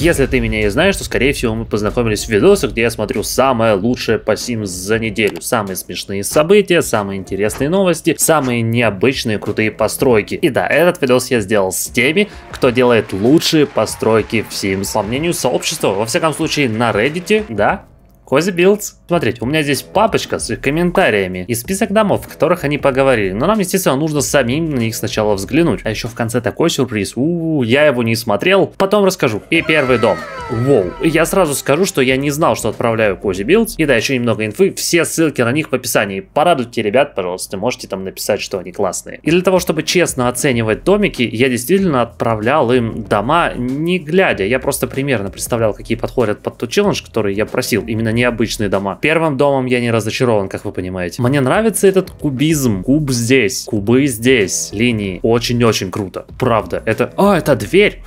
Если ты меня и знаешь, то скорее всего мы познакомились в видосах, где я смотрю самое лучшее по Sims за неделю. Самые смешные события, самые интересные новости, самые необычные крутые постройки. И да, этот видос я сделал с теми, кто делает лучшие постройки в Sims. По мнению сообщества, во всяком случае на Reddit, да, Кози Билдс. Смотрите, у меня здесь папочка с их комментариями и список домов, в которых они поговорили. Но нам, естественно, нужно самим на них сначала взглянуть. А еще в конце такой сюрприз. У, -у, -у я его не смотрел, потом расскажу. И первый дом. Воу. Я сразу скажу, что я не знал, что отправляю Кози Билд. И да, еще немного инфы. Все ссылки на них в описании. Порадуйте ребят, пожалуйста. Можете там написать, что они классные. И для того, чтобы честно оценивать домики, я действительно отправлял им дома не глядя. Я просто примерно представлял, какие подходят под тот челлендж, который я просил. Именно необычные дома. Первым домом я не разочарован, как вы понимаете. Мне нравится этот кубизм. Куб здесь, кубы здесь, линии. Очень-очень круто. Правда. Это... А, это дверь!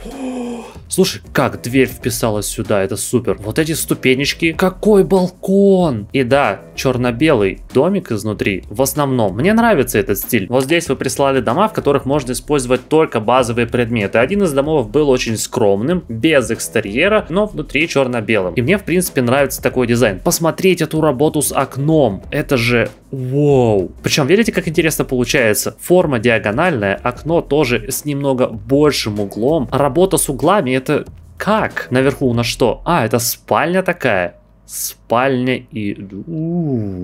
Слушай, как дверь вписалась сюда, это супер. Вот эти ступенечки, какой балкон! И да, черно-белый домик изнутри в основном. Мне нравится этот стиль. Вот здесь вы прислали дома, в которых можно использовать только базовые предметы. Один из домов был очень скромным, без экстерьера, но внутри черно-белым. И мне, в принципе, нравится такой дизайн. Посмотреть эту работу с окном, это же вау. Причем, видите, как интересно получается? Форма диагональная, окно тоже с немного большим углом. Работа с углами это как? Наверху у нас что? А, это спальня такая. Спальня спальня и...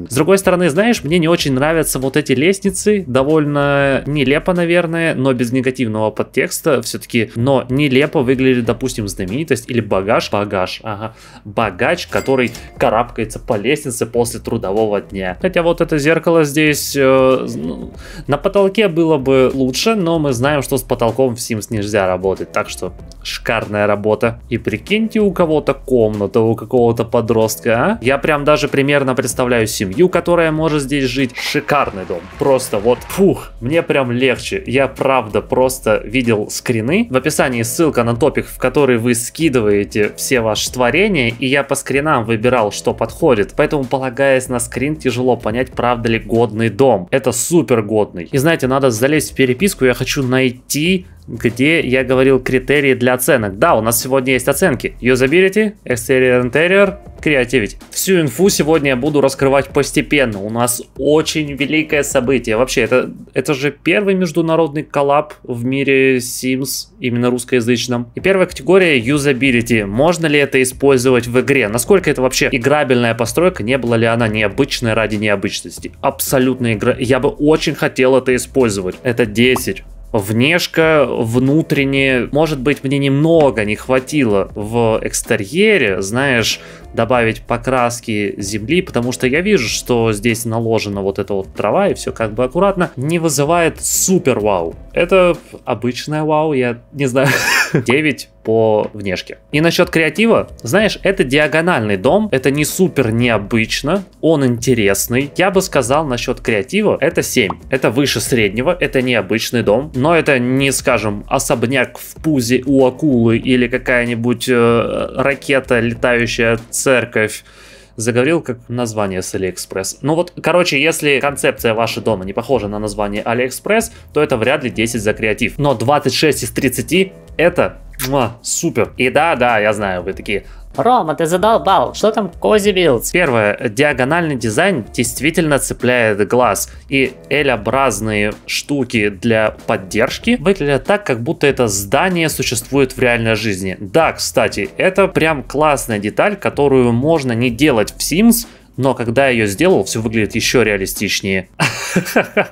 С другой стороны, знаешь, мне не очень нравятся вот эти лестницы, довольно нелепо, наверное, но без негативного подтекста все-таки, но нелепо выглядит, допустим, знаменитость или багаж, багаж, ага, богач, который карабкается по лестнице после трудового дня. Хотя вот это зеркало здесь э, ну, на потолке было бы лучше, но мы знаем, что с потолком в Sims нельзя работать, так что шикарная работа. И прикиньте, у кого-то комната, у какого-то подростка, а? Я прям даже примерно представляю семью, которая может здесь жить. Шикарный дом. Просто вот, фух, мне прям легче. Я правда просто видел скрины. В описании ссылка на топик, в который вы скидываете все ваши творения, и я по скринам выбирал, что подходит. Поэтому, полагаясь на скрин, тяжело понять, правда ли годный дом. Это супер годный. И знаете, надо залезть в переписку, я хочу найти где я говорил критерии для оценок. Да, у нас сегодня есть оценки. Usability, Exterior Interior, Creativity. Всю инфу сегодня я буду раскрывать постепенно. У нас очень великое событие. Вообще, это, это же первый международный коллаб в мире Sims, именно русскоязычном. И первая категория Usability. Можно ли это использовать в игре? Насколько это вообще играбельная постройка? Не была ли она необычной ради необычности? Абсолютно игра. Я бы очень хотел это использовать. Это 10 внешка, внутренне. Может быть, мне немного не хватило в экстерьере, знаешь, добавить покраски земли, потому что я вижу, что здесь наложена вот эта вот трава и все как бы аккуратно, не вызывает супер вау. Это обычная вау, я не знаю. 9 по внешке. И насчет креатива, знаешь, это диагональный дом, это не супер необычно, он интересный. Я бы сказал насчет креатива, это 7. Это выше среднего, это необычный дом, но это не, скажем, особняк в пузе у акулы или какая-нибудь э, ракета, летающая церковь Заговорил как название с Алиэкспресс. Ну вот, короче, если концепция вашего дома не похожа на название AliExpress, то это вряд ли 10 за креатив. Но 26 из 30 это супер. И да, да, я знаю, вы такие, Рома, ты задолбал, что там Кози Билдс? Первое, диагональный дизайн действительно цепляет глаз, и L-образные штуки для поддержки выглядят так, как будто это здание существует в реальной жизни. Да, кстати, это прям классная деталь, которую можно не делать в Sims, но когда я ее сделал, все выглядит еще реалистичнее.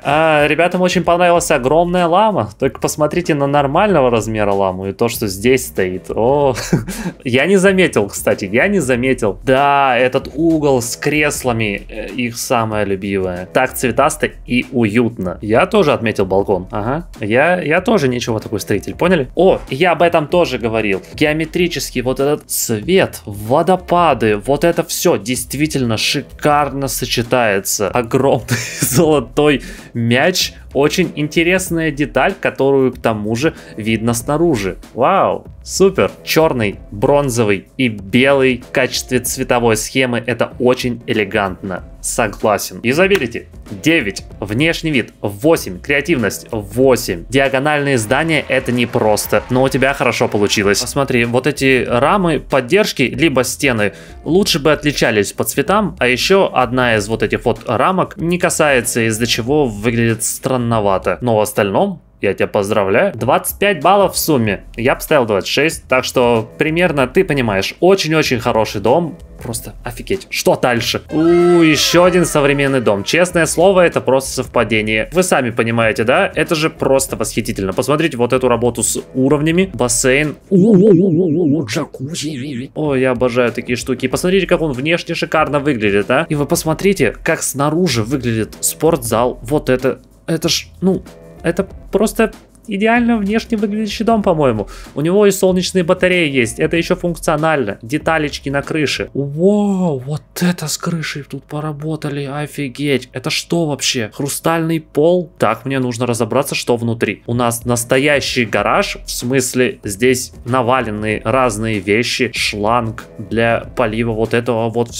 А ребятам очень понравилась огромная лама. Только посмотрите на нормального размера ламу и то, что здесь стоит. О, я не заметил, кстати, я не заметил. Да, этот угол с креслами, э, их самое любимое. Так цветасто и уютно. Я тоже отметил балкон. Ага, я, я тоже ничего такой строитель, поняли? О, я об этом тоже говорил. Геометрический вот этот цвет, водопады, вот это все действительно шикарно шикарно сочетается. Огромный золотой мяч очень интересная деталь, которую к тому же видно снаружи. Вау, супер! Черный, бронзовый и белый в качестве цветовой схемы это очень элегантно. Согласен. Изобилити 9. Внешний вид 8. Креативность 8. Диагональные здания это не просто, но у тебя хорошо получилось. Посмотри, вот эти рамы поддержки, либо стены, лучше бы отличались по цветам, а еще одна из вот этих вот рамок не касается, из-за чего выглядит странно странновато. Но в остальном я тебя поздравляю. 25 баллов в сумме. Я поставил 26, так что примерно ты понимаешь. Очень-очень хороший дом. Просто офигеть. Что дальше? У, еще один современный дом. Честное слово, это просто совпадение. Вы сами понимаете, да? Это же просто восхитительно. Посмотрите вот эту работу с уровнями. Бассейн. Джакузи. Ой, я обожаю такие штуки. посмотрите, как он внешне шикарно выглядит, да? И вы посмотрите, как снаружи выглядит спортзал. Вот это это ж, ну, это просто идеально внешне выглядящий дом, по-моему. У него и солнечные батареи есть, это еще функционально. Деталечки на крыше. Вау, вот это с крышей тут поработали, офигеть. Это что вообще? Хрустальный пол? Так, мне нужно разобраться, что внутри. У нас настоящий гараж, в смысле здесь навалены разные вещи, шланг для полива вот этого вот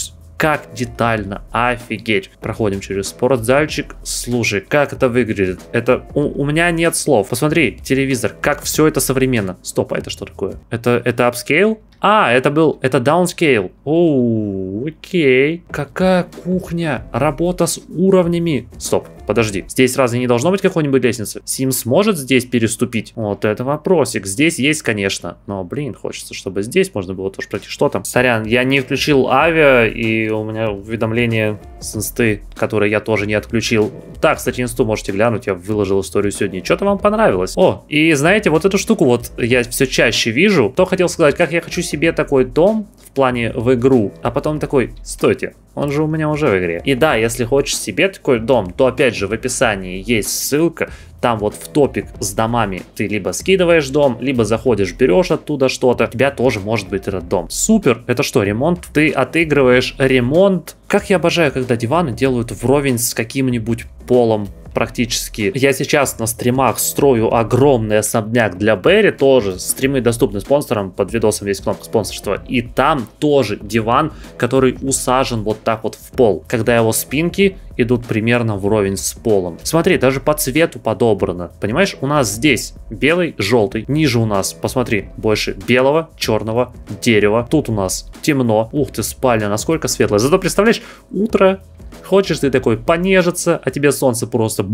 как детально, офигеть. Проходим через спортзальчик. Слушай, как это выглядит? Это у, у меня нет слов. Посмотри, телевизор, как все это современно. Стоп, а это что такое? Это, это upscale? А, это был, это downscale. Оу, окей. Какая кухня? Работа с уровнями. Стоп, Подожди, здесь разве не должно быть какой-нибудь лестницы? Сим сможет здесь переступить? Вот это вопросик. Здесь есть, конечно. Но, блин, хочется, чтобы здесь можно было тоже пройти. Что там? Сорян, я не включил авиа, и у меня уведомление с инсты, которое я тоже не отключил. Так, кстати, инсту можете глянуть, я выложил историю сегодня. Что-то вам понравилось. О, и знаете, вот эту штуку вот я все чаще вижу. То хотел сказать, как я хочу себе такой дом в плане в игру, а потом такой, стойте, он же у меня уже в игре. И да, если хочешь себе такой дом, то опять же, же в описании есть ссылка, там вот в топик с домами ты либо скидываешь дом, либо заходишь, берешь оттуда что-то, у тебя тоже может быть этот дом. Супер, это что, ремонт? Ты отыгрываешь ремонт. Как я обожаю, когда диваны делают вровень с каким-нибудь полом практически. Я сейчас на стримах строю огромный особняк для Берри, тоже стримы доступны спонсорам, под видосом есть кнопка спонсорства, и там тоже диван, который усажен вот так вот в пол, когда его спинки идут примерно вровень с полом. Смотри, даже по цвету подобрано. Понимаешь, у нас здесь белый, желтый. Ниже у нас, посмотри, больше белого, черного, дерева. Тут у нас темно. Ух ты, спальня, насколько светлая. Зато представляешь, утро хочешь, ты такой понежиться, а тебе солнце просто...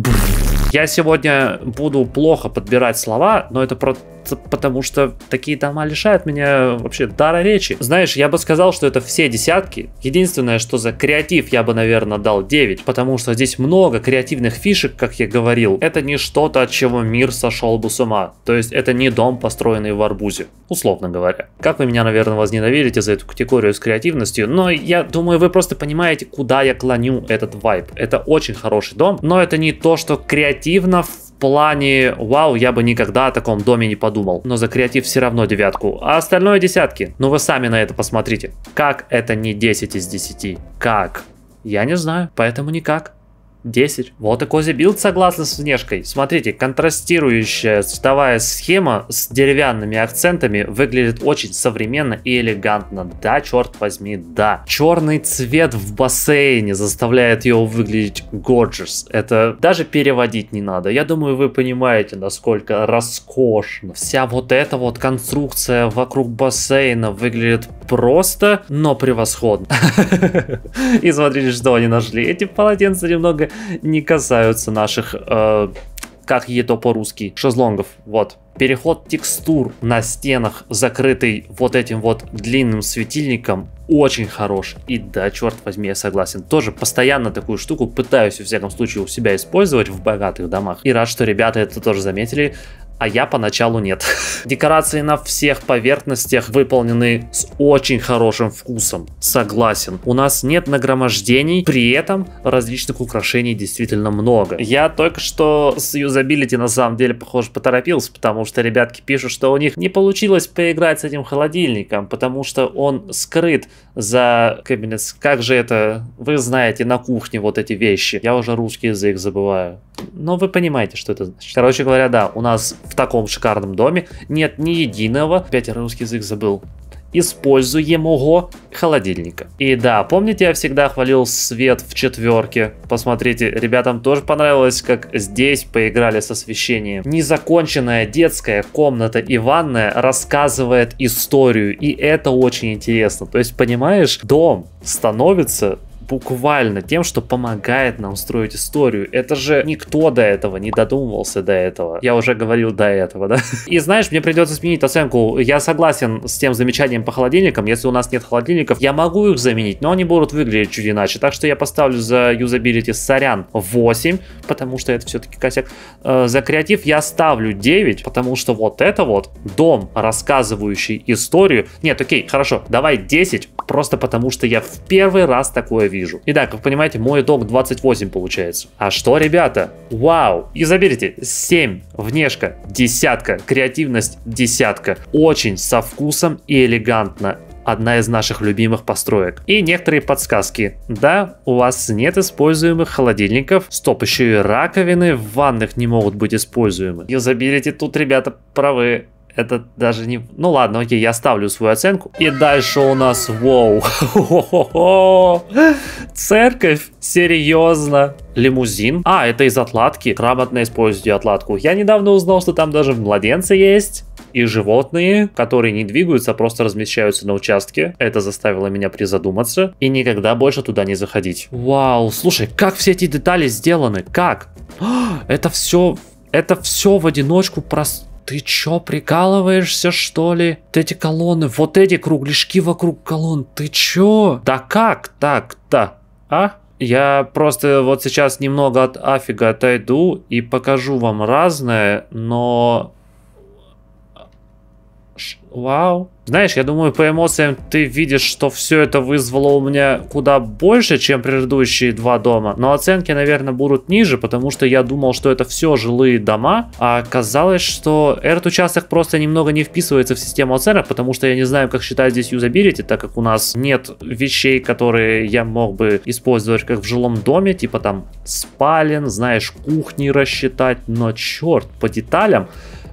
Я сегодня буду плохо подбирать слова, но это про потому, что такие дома лишают меня вообще дара речи. Знаешь, я бы сказал, что это все десятки. Единственное, что за креатив я бы, наверное, дал 9, потому что здесь много креативных фишек, как я говорил. Это не что-то, от чего мир сошел бы с ума. То есть это не дом, построенный в арбузе, условно говоря. Как вы меня, наверное, возненавидите за эту категорию с креативностью, но я думаю, вы просто понимаете, куда я клоню этот вайб. Это очень хороший дом, но это не то, что креативно плане «Вау, я бы никогда о таком доме не подумал». Но за креатив все равно девятку, а остальное десятки. Ну вы сами на это посмотрите. Как это не 10 из 10? Как? Я не знаю, поэтому никак. 10. Вот и Кози билд согласно с внешкой. Смотрите, контрастирующая цветовая схема с деревянными акцентами выглядит очень современно и элегантно. Да, черт возьми, да. Черный цвет в бассейне заставляет его выглядеть gorgeous. Это даже переводить не надо. Я думаю, вы понимаете, насколько роскошно. Вся вот эта вот конструкция вокруг бассейна выглядит просто, но превосходно. И смотрите, что они нашли. Эти полотенца немного не касаются наших, э, как ето по-русски, шезлонгов. Вот. Переход текстур на стенах, закрытый вот этим вот длинным светильником, очень хорош. И да, черт возьми, я согласен. Тоже постоянно такую штуку пытаюсь, во всяком случае, у себя использовать в богатых домах. И рад, что ребята это тоже заметили а я поначалу нет. Декорации на всех поверхностях выполнены с очень хорошим вкусом, согласен. У нас нет нагромождений, при этом различных украшений действительно много. Я только что с юзабилити на самом деле, похоже, поторопился, потому что ребятки пишут, что у них не получилось поиграть с этим холодильником, потому что он скрыт за кабинет. Как же это? Вы знаете, на кухне вот эти вещи. Я уже русский язык забываю. Но вы понимаете, что это значит. Короче говоря, да, у нас в таком шикарном доме нет ни единого, опять русский язык забыл, используемого холодильника. И да, помните, я всегда хвалил свет в четверке? Посмотрите, ребятам тоже понравилось, как здесь поиграли с освещением. Незаконченная детская комната и ванная рассказывает историю, и это очень интересно. То есть, понимаешь, дом становится буквально тем, что помогает нам строить историю. Это же никто до этого не додумывался до этого. Я уже говорил до этого, да? И знаешь, мне придется сменить оценку. Я согласен с тем замечанием по холодильникам. Если у нас нет холодильников, я могу их заменить, но они будут выглядеть чуть иначе. Так что я поставлю за юзабилити сорян 8, потому что это все-таки косяк. Э, за креатив я ставлю 9, потому что вот это вот дом, рассказывающий историю. Нет, окей, хорошо, давай 10, просто потому что я в первый раз такое вижу вижу. И да, как вы понимаете, мой итог 28 получается. А что, ребята? Вау! И заберите 7, внешка, десятка, креативность, десятка. Очень со вкусом и элегантно одна из наших любимых построек. И некоторые подсказки. Да, у вас нет используемых холодильников, стоп, еще и раковины в ванных не могут быть используемы. И заберите тут, ребята, правы это даже не... Ну ладно, окей, я ставлю свою оценку. И дальше у нас, воу, церковь, серьезно, лимузин. А, это из отладки, грамотно используйте отладку. Я недавно узнал, что там даже младенцы есть и животные, которые не двигаются, а просто размещаются на участке. Это заставило меня призадуматься и никогда больше туда не заходить. Вау, слушай, как все эти детали сделаны? Как? А, это все... Это все в одиночку просто ты чё, прикалываешься, что ли? Вот эти колонны, вот эти кругляшки вокруг колонн, ты чё? Да как так-то, а? Я просто вот сейчас немного от афига отойду и покажу вам разное, но... Ш вау. Знаешь, я думаю, по эмоциям ты видишь, что все это вызвало у меня куда больше, чем предыдущие два дома. Но оценки, наверное, будут ниже, потому что я думал, что это все жилые дома. А оказалось, что этот участок просто немного не вписывается в систему оценок, потому что я не знаю, как считать здесь юзабилити, так как у нас нет вещей, которые я мог бы использовать как в жилом доме, типа там спален, знаешь, кухни рассчитать. Но черт, по деталям...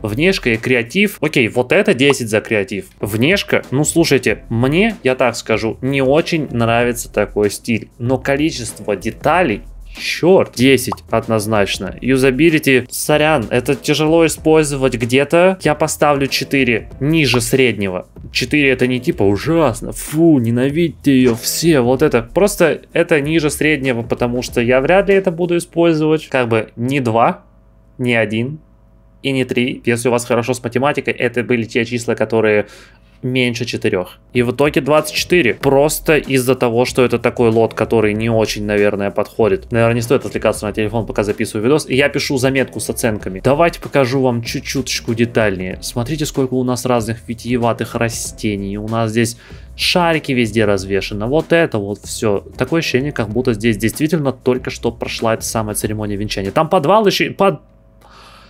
Внешка и креатив. Окей, вот это 10 за креатив. Внешка, ну слушайте, мне, я так скажу, не очень нравится такой стиль. Но количество деталей черт, 10 однозначно. Юзабилити, сорян, это тяжело использовать где-то. Я поставлю 4, ниже среднего. 4 это не типа ужасно, фу, ненавидьте ее все, вот это. Просто это ниже среднего, потому что я вряд ли это буду использовать. Как бы не 2, не 1, и не 3. Если у вас хорошо с математикой, это были те числа, которые меньше 4. И в итоге 24. Просто из-за того, что это такой лот, который не очень, наверное, подходит. Наверное, не стоит отвлекаться на телефон, пока записываю видос. И я пишу заметку с оценками. Давайте покажу вам чуть-чуточку детальнее. Смотрите, сколько у нас разных витиеватых растений. У нас здесь шарики везде развешены, вот это вот все. Такое ощущение, как будто здесь действительно только что прошла эта самая церемония венчания. Там подвал еще, под,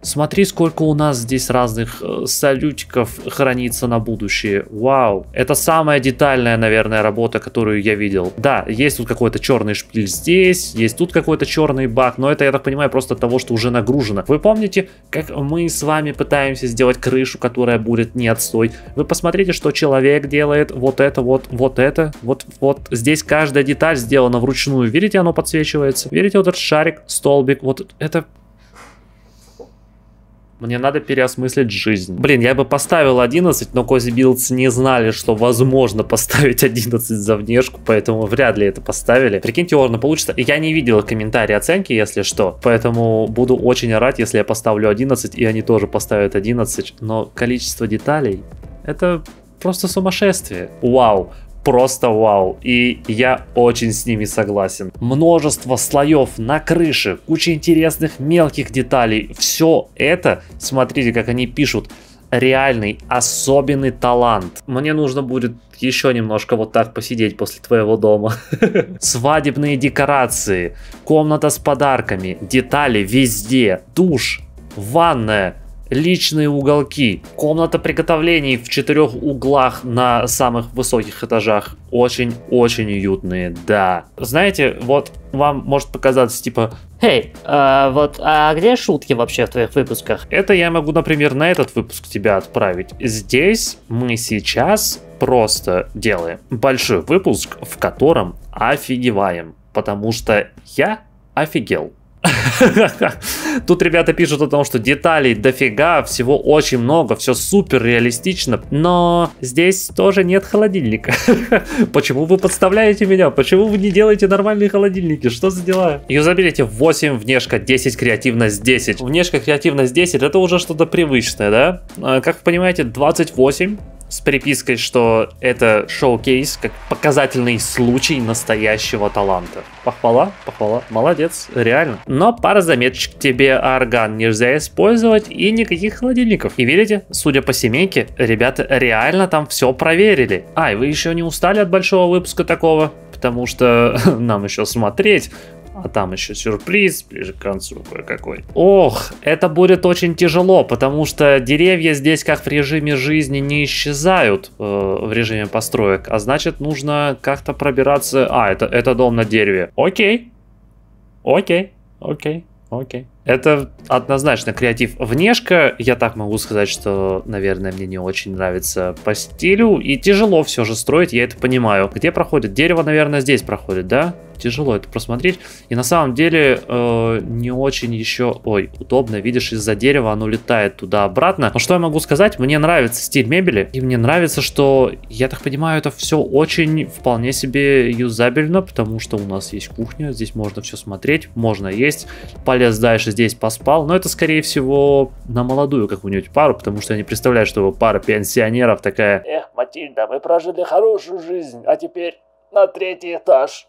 Смотри, сколько у нас здесь разных э, салютиков хранится на будущее. Вау. Это самая детальная, наверное, работа, которую я видел. Да, есть тут какой-то черный шпиль здесь, есть тут какой-то черный баг, но это, я так понимаю, просто от того, что уже нагружено. Вы помните, как мы с вами пытаемся сделать крышу, которая будет не отстой? Вы посмотрите, что человек делает вот это, вот, вот это, вот, вот. Здесь каждая деталь сделана вручную. Видите, оно подсвечивается? Видите, вот этот шарик, столбик, вот это мне надо переосмыслить жизнь. Блин, я бы поставил 11, но Кози Билдс не знали, что возможно поставить 11 за внешку, поэтому вряд ли это поставили. Прикиньте, Орна получится. Я не видел комментарии оценки, если что, поэтому буду очень рад, если я поставлю 11, и они тоже поставят 11. Но количество деталей... Это просто сумасшествие. Вау, просто вау, и я очень с ними согласен. Множество слоев на крыше, куча интересных мелких деталей, все это, смотрите, как они пишут, реальный, особенный талант. Мне нужно будет еще немножко вот так посидеть после твоего дома. Свадебные декорации, комната с подарками, детали везде, душ, ванная, личные уголки, комната приготовлений в четырех углах на самых высоких этажах. Очень-очень уютные, да. Знаете, вот вам может показаться типа «Эй, а вот а где шутки вообще в твоих выпусках?» Это я могу, например, на этот выпуск тебя отправить. Здесь мы сейчас просто делаем большой выпуск, в котором офигеваем, потому что я офигел. Тут ребята пишут о том, что деталей дофига, всего очень много, все супер реалистично, но здесь тоже нет холодильника. Почему вы подставляете меня? Почему вы не делаете нормальные холодильники? Что за дела? Юзабилити 8, внешка 10, креативность 10. Внешка, креативность 10 это уже что-то привычное, да? А, как вы понимаете, 28 с припиской, что это шоу-кейс как показательный случай настоящего таланта. Похвала, похвала, молодец, реально. Но пара заметочек тебе арган нельзя использовать и никаких холодильников. И видите, судя по семейке, ребята реально там все проверили. Ай, вы еще не устали от большого выпуска такого? Потому что нам еще смотреть а там еще сюрприз ближе к концу какой. Ох, это будет очень тяжело, потому что деревья здесь как в режиме жизни не исчезают э, в режиме построек, а значит нужно как-то пробираться... А, это, это дом на дереве. Окей. Окей. Окей. Окей. Это однозначно креатив. Внешка, я так могу сказать, что, наверное, мне не очень нравится по стилю. И тяжело все же строить, я это понимаю. Где проходит? Дерево, наверное, здесь проходит, да? тяжело это просмотреть. И на самом деле э, не очень еще, ой, удобно, видишь, из-за дерева оно летает туда-обратно. Но что я могу сказать, мне нравится стиль мебели, и мне нравится, что, я так понимаю, это все очень вполне себе юзабельно, потому что у нас есть кухня, здесь можно все смотреть, можно есть. Полез дальше, здесь поспал, но это, скорее всего, на молодую какую-нибудь пару, потому что я не представляю, что его пара пенсионеров такая... Эх, Матильда, мы прожили хорошую жизнь, а теперь на третий этаж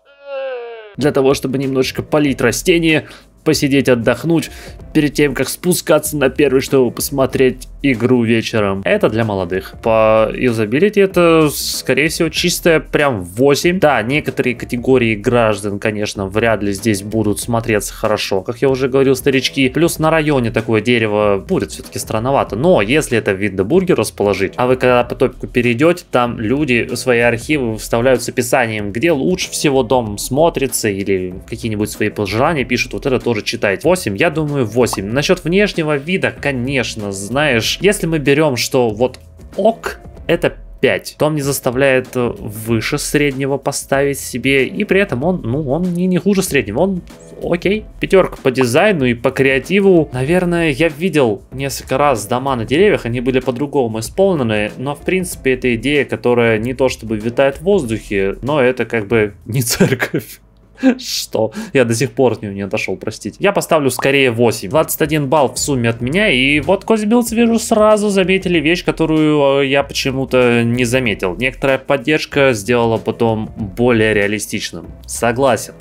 для того, чтобы немножечко полить растения, посидеть, отдохнуть перед тем, как спускаться на первый, чтобы посмотреть игру вечером. Это для молодых. По юзабилити это, скорее всего, чистая прям 8. Да, некоторые категории граждан, конечно, вряд ли здесь будут смотреться хорошо, как я уже говорил, старички. Плюс на районе такое дерево будет все-таки странновато. Но если это Виндебургер расположить, а вы когда по топику перейдете, там люди свои архивы вставляют с описанием, где лучше всего дом смотрится или какие-нибудь свои пожелания пишут. Вот это тоже читайте. 8, я думаю, 8 8. Насчет внешнего вида, конечно, знаешь, если мы берем, что вот ок, это 5. То он не заставляет э, выше среднего поставить себе, и при этом он, ну, он не, не хуже среднего, он окей. Пятерка по дизайну и по креативу. Наверное, я видел несколько раз дома на деревьях, они были по-другому исполнены, но в принципе это идея, которая не то чтобы витает в воздухе, но это как бы не церковь. Что? Я до сих пор от нее не отошел, простите. Я поставлю скорее 8. 21 балл в сумме от меня. И вот Козибилдс, вижу, сразу заметили вещь, которую э, я почему-то не заметил. Некоторая поддержка сделала потом более реалистичным. Согласен.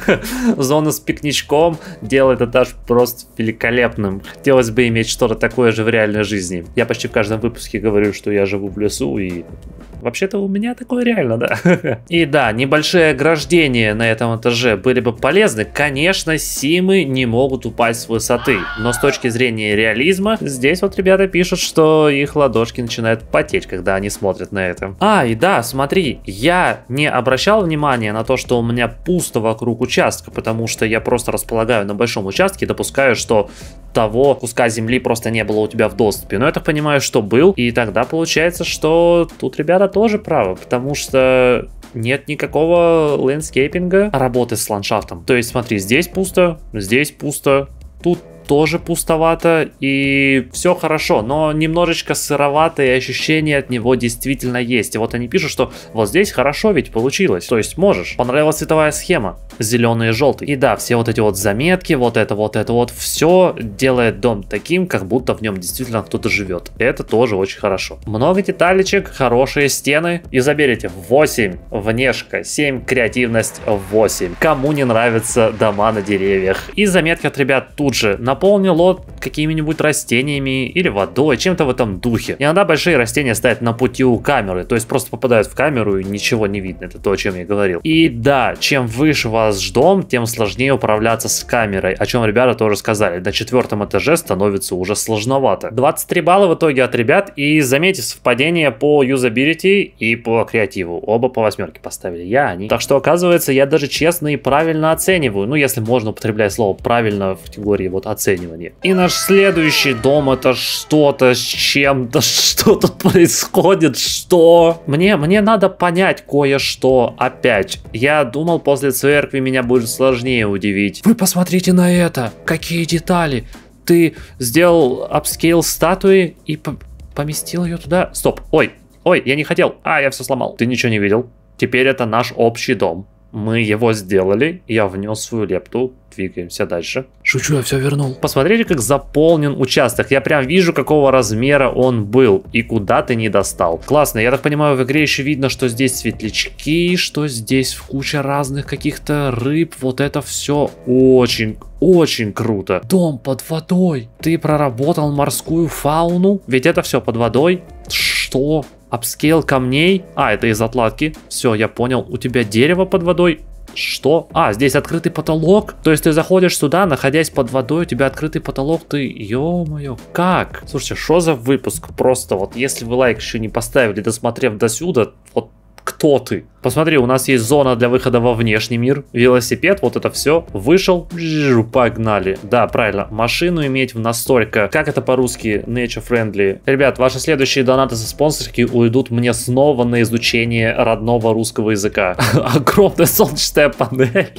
Зона с пикничком делает этаж просто великолепным. Хотелось бы иметь что-то такое же в реальной жизни. Я почти в каждом выпуске говорю, что я живу в лесу и Вообще-то у меня такое реально, да. И да, небольшие ограждения на этом этаже были бы полезны. Конечно, симы не могут упасть с высоты, но с точки зрения реализма, здесь вот ребята пишут, что их ладошки начинают потеть, когда они смотрят на это. А, и да, смотри, я не обращал внимания на то, что у меня пусто вокруг участка, потому что я просто располагаю на большом участке, и допускаю, что того куска земли просто не было у тебя в доступе. Но я так понимаю, что был, и тогда получается, что тут ребята тоже право, потому что нет никакого лендскейпинга, работы с ландшафтом. То есть, смотри, здесь пусто, здесь пусто, тут тоже пустовато и все хорошо, но немножечко сыроватое ощущение от него действительно есть. И вот они пишут, что вот здесь хорошо ведь получилось, то есть можешь. Понравилась цветовая схема, зеленый и желтый. И да, все вот эти вот заметки, вот это, вот это, вот все делает дом таким, как будто в нем действительно кто-то живет. Это тоже очень хорошо. Много деталечек, хорошие стены. И заберите 8 внешка, 7 креативность, 8. Кому не нравятся дома на деревьях. И заметки от ребят тут же на лот какими-нибудь растениями или водой, чем-то в этом духе. Иногда большие растения стоят на пути у камеры, то есть просто попадают в камеру и ничего не видно, это то, о чем я говорил. И да, чем выше вас дом, тем сложнее управляться с камерой, о чем ребята тоже сказали, на четвертом этаже становится уже сложновато. 23 балла в итоге от ребят и заметьте совпадение по юзабилити и по креативу, оба по восьмерке поставили, я, они. Так что оказывается, я даже честно и правильно оцениваю, ну если можно употреблять слово правильно в категории вот оцениваю обесценивание. И наш следующий дом это что-то с чем-то, что тут происходит, что? Мне, мне надо понять кое-что опять. Я думал, после церкви меня будет сложнее удивить. Вы посмотрите на это, какие детали. Ты сделал апскейл статуи и по поместил ее туда. Стоп, ой, ой, я не хотел. А, я все сломал. Ты ничего не видел. Теперь это наш общий дом. Мы его сделали, я внес свою лепту, двигаемся дальше. Шучу, я все вернул. Посмотрите, как заполнен участок. Я прям вижу, какого размера он был и куда ты не достал. Классно, я так понимаю, в игре еще видно, что здесь светлячки, что здесь куча разных каких-то рыб. Вот это все очень, очень круто. Дом под водой. Ты проработал морскую фауну? Ведь это все под водой. Что? Апскейл камней. А, это из отладки. Все, я понял. У тебя дерево под водой. Что? А, здесь открытый потолок? То есть ты заходишь сюда, находясь под водой, у тебя открытый потолок, ты... Ё-моё, как? Слушайте, что за выпуск? Просто вот, если вы лайк еще не поставили, досмотрев до сюда, вот кто ты. Посмотри, у нас есть зона для выхода во внешний мир, велосипед, вот это все. Вышел, погнали. Да, правильно, машину иметь в настолько, как это по-русски, nature friendly. Ребят, ваши следующие донаты за спонсорки уйдут мне снова на изучение родного русского языка. Огромная солнечная панель.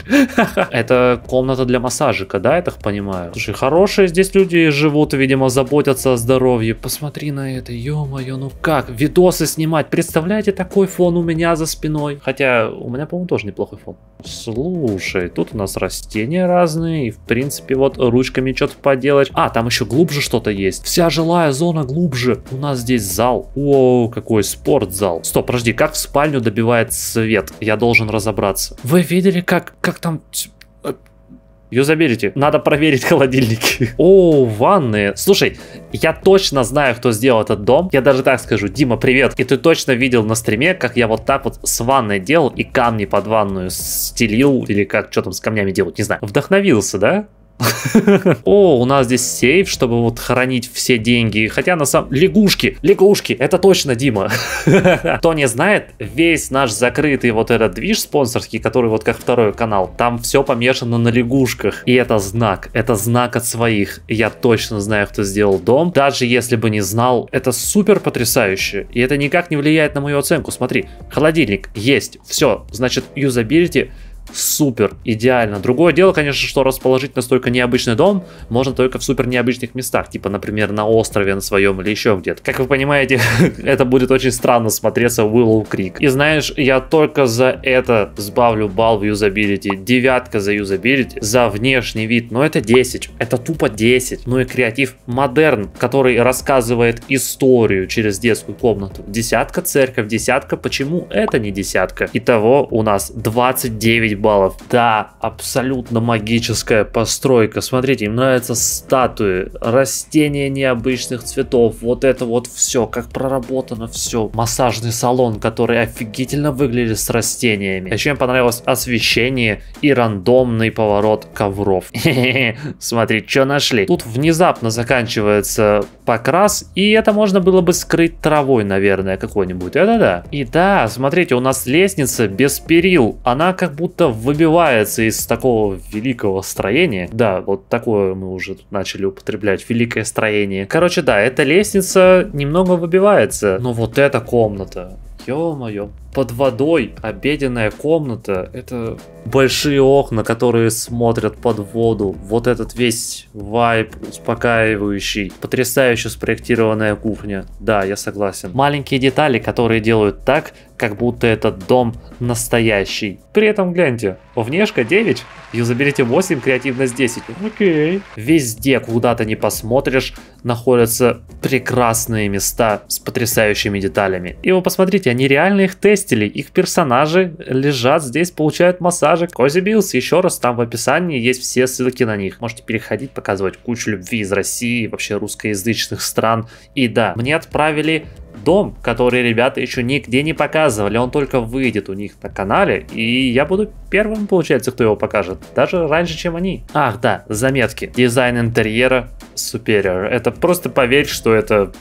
Это комната для массажика, да, я так понимаю? Слушай, хорошие здесь люди живут, видимо, заботятся о здоровье. Посмотри на это, ё-моё, ну как? Видосы снимать, представляете, такой фон у меня меня за спиной. Хотя у меня, по-моему, тоже неплохой фон. Слушай, тут у нас растения разные, и в принципе вот ручками что-то поделать. А, там еще глубже что-то есть. Вся жилая зона глубже. У нас здесь зал. Оу, какой спортзал. Стоп, подожди, как в спальню добивает свет? Я должен разобраться. Вы видели, как, как там юзабилити. Надо проверить холодильники. О, ванны. Слушай, я точно знаю, кто сделал этот дом. Я даже так скажу, Дима, привет. И ты точно видел на стриме, как я вот так вот с ванной делал и камни под ванную стелил, или как, что там с камнями делать, не знаю. Вдохновился, да? О, у нас здесь сейф, чтобы вот хранить все деньги. Хотя на самом... Лягушки! Лягушки! Это точно Дима! Кто не знает, весь наш закрытый вот этот движ спонсорский, который вот как второй канал, там все помешано на лягушках. И это знак. Это знак от своих. Я точно знаю, кто сделал дом. Даже если бы не знал, это супер потрясающе. И это никак не влияет на мою оценку. Смотри, холодильник есть. Все. Значит, юзабилити супер, идеально. Другое дело, конечно, что расположить настолько необычный дом можно только в супер необычных местах, типа, например, на острове на своем или еще где-то. Как вы понимаете, это будет очень странно смотреться в Willow Creek. И знаешь, я только за это сбавлю балл в юзабилити. Девятка за юзабилити, за внешний вид, но это 10, это тупо 10. Ну и креатив модерн, который рассказывает историю через детскую комнату. Десятка церковь, десятка, почему это не десятка? Итого у нас 29 баллов. Да, абсолютно магическая постройка. Смотрите, им нравятся статуи, растения необычных цветов. Вот это вот все, как проработано все. Массажный салон, который офигительно выглядит с растениями. А Еще им понравилось освещение и рандомный поворот ковров. смотрите что нашли. Тут внезапно заканчивается покрас, и это можно было бы скрыть травой, наверное, какой-нибудь. Это да. И да, смотрите, у нас лестница без перил. Она как будто выбивается из такого великого строения. Да, вот такое мы уже тут начали употреблять, великое строение. Короче, да, эта лестница немного выбивается. Но вот эта комната, ё-моё под водой обеденная комната. Это большие окна, которые смотрят под воду. Вот этот весь вайб успокаивающий. Потрясающе спроектированная кухня. Да, я согласен. Маленькие детали, которые делают так, как будто этот дом настоящий. При этом, гляньте, внешка 9, юзабилити 8, креативность 10. Окей. Везде, куда ты не посмотришь, находятся прекрасные места с потрясающими деталями. И вы посмотрите, они реально их тестят тестили. Их персонажи лежат здесь, получают массажи. Кози Биллс, еще раз, там в описании есть все ссылки на них. Можете переходить, показывать кучу любви из России, вообще русскоязычных стран. И да, мне отправили дом, который ребята еще нигде не показывали. Он только выйдет у них на канале, и я буду первым, получается, кто его покажет. Даже раньше, чем они. Ах, да, заметки. Дизайн интерьера Superior. Это просто поверь, что это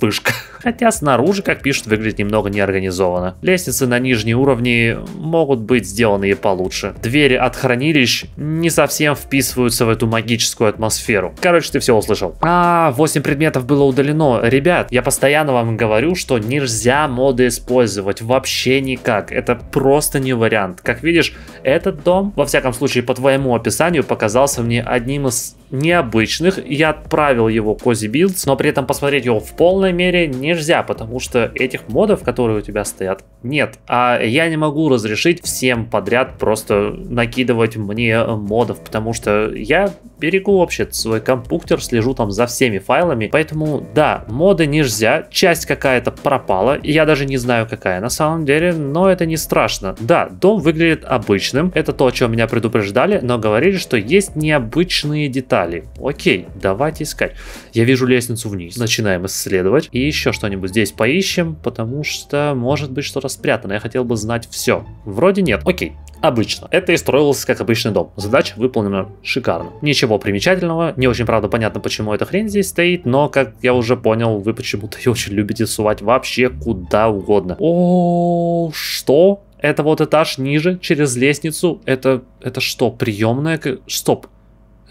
вышка. Хотя снаружи, как пишут, выглядит немного неорганизованно. Лестницы на нижние уровни могут быть сделаны и получше. Двери от хранилищ не совсем вписываются в эту магическую атмосферу. Короче, ты все услышал. А, 8 предметов было удалено. Ребят, я постоянно вам говорю, что нельзя моды использовать вообще никак. Это просто не вариант. Как видишь, этот дом, во всяком случае, по твоему описанию, показался мне одним из необычных. Я отправил его Кози Билдс, но при этом посмотреть его в полной мере нельзя, потому что этих модов, которые у тебя стоят, нет. А я не могу разрешить всем подряд просто накидывать мне модов, потому что я берегу вообще свой компьютер, слежу там за всеми файлами, поэтому да, моды нельзя, часть какая-то пропала, я даже не знаю какая на самом деле, но это не страшно. Да, дом выглядит обычным, это то, о чем меня предупреждали, но говорили, что есть необычные детали искали. Окей, давайте искать. Я вижу лестницу вниз. Начинаем исследовать. И еще что-нибудь здесь поищем, потому что может быть что-то спрятано. Я хотел бы знать все. Вроде нет. Окей, обычно. Это и строилось как обычный дом. Задача выполнена шикарно. Ничего примечательного, не очень, правда, понятно, почему эта хрень здесь стоит, но, как я уже понял, вы почему-то ее очень любите сувать вообще куда угодно. О, что? Это вот этаж ниже, через лестницу. Это, это что, приемная? Стоп,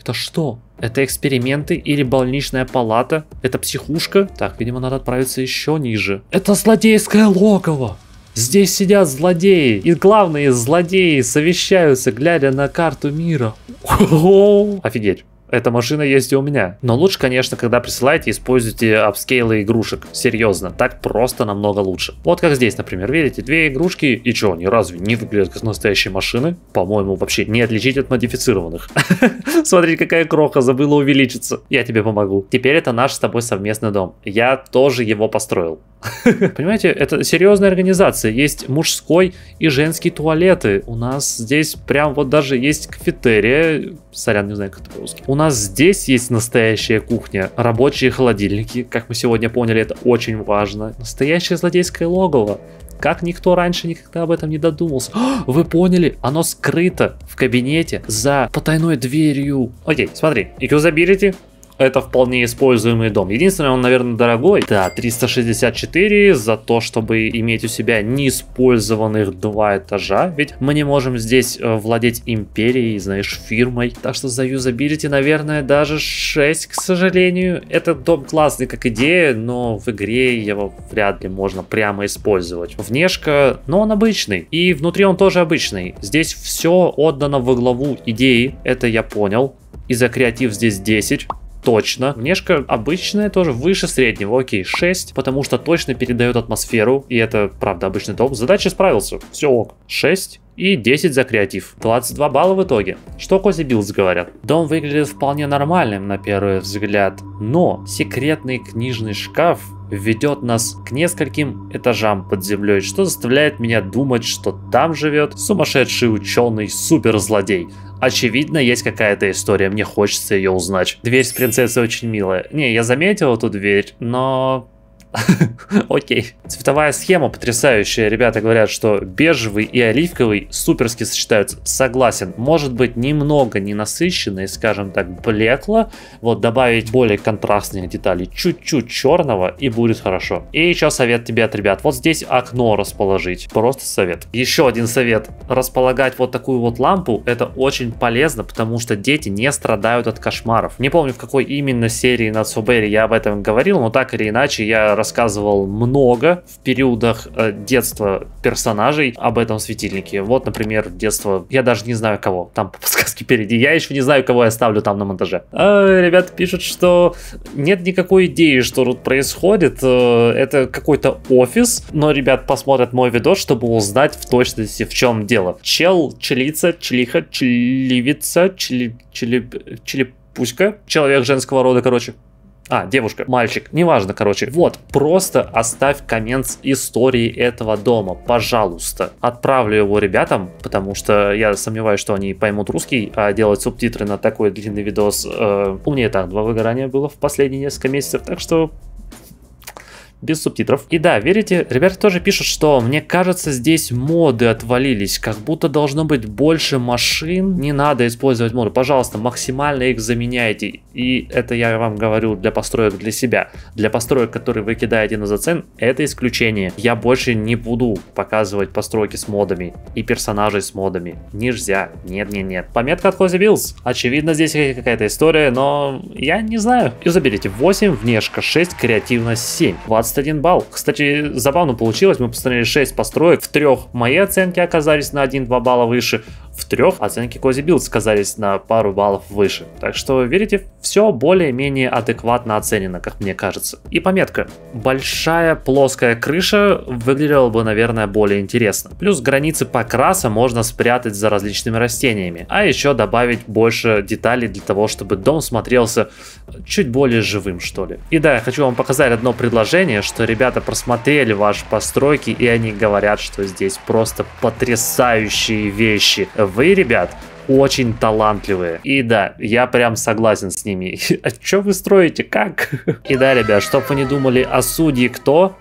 это что? Это эксперименты или больничная палата? Это психушка? Так, видимо, надо отправиться еще ниже. Это злодейское логово! Здесь сидят злодеи, и главные злодеи совещаются, глядя на карту мира. Офигеть эта машина есть и у меня. Но лучше, конечно, когда присылаете, используйте апскейлы игрушек. Серьезно, так просто намного лучше. Вот как здесь, например, видите, две игрушки, и что, они разве не выглядят как настоящие машины? По-моему, вообще не отличить от модифицированных. Смотри, какая кроха, забыла увеличиться. Я тебе помогу. Теперь это наш с тобой совместный дом. Я тоже его построил. Понимаете, это серьезная организация. Есть мужской и женский туалеты. У нас здесь прям вот даже есть кафетерия. Сорян, не знаю, как это по-русски. У нас здесь есть настоящая кухня, рабочие холодильники. Как мы сегодня поняли, это очень важно. Настоящее злодейское логово. Как никто раньше никогда об этом не додумался. О, вы поняли? Оно скрыто в кабинете за потайной дверью. Окей, смотри. Accusability это вполне используемый дом. Единственное, он, наверное, дорогой. Да, 364 за то, чтобы иметь у себя неиспользованных два этажа. Ведь мы не можем здесь э, владеть империей, знаешь, фирмой. Так что за юзабилити, наверное, даже 6, к сожалению. Этот дом классный как идея, но в игре его вряд ли можно прямо использовать. Внешка, но он обычный. И внутри он тоже обычный. Здесь все отдано во главу идеи, это я понял. И за креатив здесь 10 точно. Внешка обычная тоже, выше среднего, окей, 6, потому что точно передает атмосферу, и это, правда, обычный дом. Задача справился, все ок. 6, и 10 за креатив. 22 балла в итоге. Что Кози Билдс говорят? Дом выглядит вполне нормальным на первый взгляд, но секретный книжный шкаф ведет нас к нескольким этажам под землей, что заставляет меня думать, что там живет сумасшедший ученый суперзлодей. Очевидно, есть какая-то история, мне хочется ее узнать. Дверь с принцессой очень милая. Не, я заметил эту дверь, но Окей. Цветовая схема потрясающая. Ребята говорят, что бежевый и оливковый суперски сочетаются. Согласен. Может быть немного ненасыщенно и, скажем так, блекло. Вот добавить более контрастных деталей. Чуть-чуть черного и будет хорошо. И еще совет тебе от ребят. Вот здесь окно расположить. Просто совет. Еще один совет. Располагать вот такую вот лампу. Это очень полезно, потому что дети не страдают от кошмаров. Не помню в какой именно серии на Субери я об этом говорил, но так или иначе я рассказывал много в периодах э, детства персонажей об этом светильнике. Вот, например, детство, я даже не знаю кого, там по подсказке впереди, я еще не знаю, кого я ставлю там на монтаже. А, ребята пишут, что нет никакой идеи, что тут происходит, э, это какой-то офис, но ребят посмотрят мой видос, чтобы узнать в точности, в чем дело. Чел, челица, челиха, челивица, чили, чили, чили, Пуська, человек женского рода, короче. А, девушка, мальчик, неважно, короче. Вот, просто оставь коммент с историей этого дома, пожалуйста. Отправлю его ребятам, потому что я сомневаюсь, что они поймут русский, а делать субтитры на такой длинный видос... Э, у меня и так два выгорания было в последние несколько месяцев, так что без субтитров. И да, верите, ребята тоже пишут, что мне кажется здесь моды отвалились, как будто должно быть больше машин, не надо использовать моды, пожалуйста, максимально их заменяйте. И это я вам говорю для построек для себя. Для построек, которые вы кидаете на зацен, это исключение. Я больше не буду показывать постройки с модами и персонажей с модами. Нельзя. Нет-нет-нет. Пометка от Cozy Bills. Очевидно, здесь какая-то история, но я не знаю. И заберите 8 внешка, 6 креативность, 7, 20 21 балл. Кстати, забавно получилось, мы посмотрели 6 построек, в трех мои оценки оказались на 1-2 балла выше, в трех оценки Кози Билд сказались на пару баллов выше. Так что, верите, все более-менее адекватно оценено, как мне кажется. И пометка. Большая плоская крыша выглядела бы, наверное, более интересно. Плюс границы покраса можно спрятать за различными растениями, а еще добавить больше деталей для того, чтобы дом смотрелся чуть более живым, что ли. И да, я хочу вам показать одно предложение, что ребята просмотрели ваши постройки, и они говорят, что здесь просто потрясающие вещи вы, ребят, очень талантливые. И да, я прям согласен с ними. А что вы строите? Как? И да, ребят, чтобы вы не думали о судьи кто,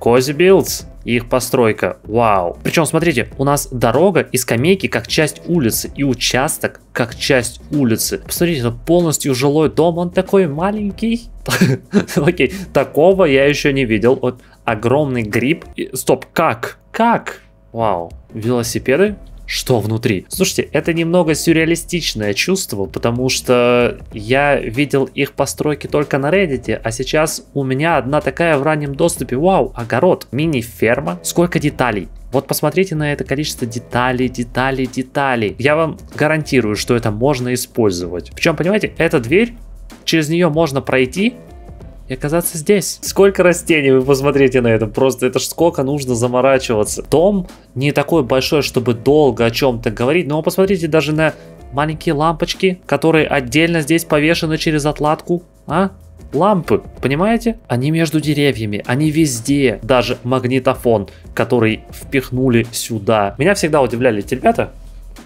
Кози Билдс их постройка. Вау. Причем, смотрите, у нас дорога и скамейки как часть улицы, и участок как часть улицы. Посмотрите, это полностью жилой дом, он такой маленький. Окей, такого я еще не видел. Вот огромный гриб. Стоп, как? Как? Вау. Велосипеды? что внутри. Слушайте, это немного сюрреалистичное чувство, потому что я видел их постройки только на Reddit, а сейчас у меня одна такая в раннем доступе. Вау, огород, мини-ферма, сколько деталей. Вот посмотрите на это количество деталей, деталей, деталей. Я вам гарантирую, что это можно использовать. Причем, понимаете, эта дверь, через нее можно пройти, и оказаться здесь. Сколько растений, вы посмотрите на это, просто это ж сколько нужно заморачиваться. Дом не такой большой, чтобы долго о чем-то говорить, но посмотрите даже на маленькие лампочки, которые отдельно здесь повешены через отладку, а? Лампы, понимаете? Они между деревьями, они везде. Даже магнитофон, который впихнули сюда. Меня всегда удивляли эти ребята,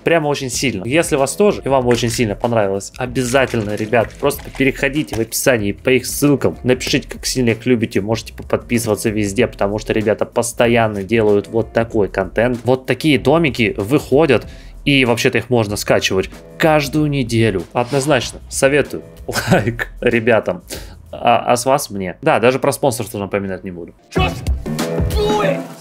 Прямо очень сильно. Если вас тоже и вам очень сильно понравилось, обязательно, ребят, просто переходите в описании по их ссылкам. Напишите, как сильно их любите. Можете подписываться везде, потому что ребята постоянно делают вот такой контент. Вот такие домики выходят. И вообще-то их можно скачивать каждую неделю. Однозначно советую лайк ребятам. А, а с вас мне. Да, даже про спонсорство напоминать не буду. Just do it!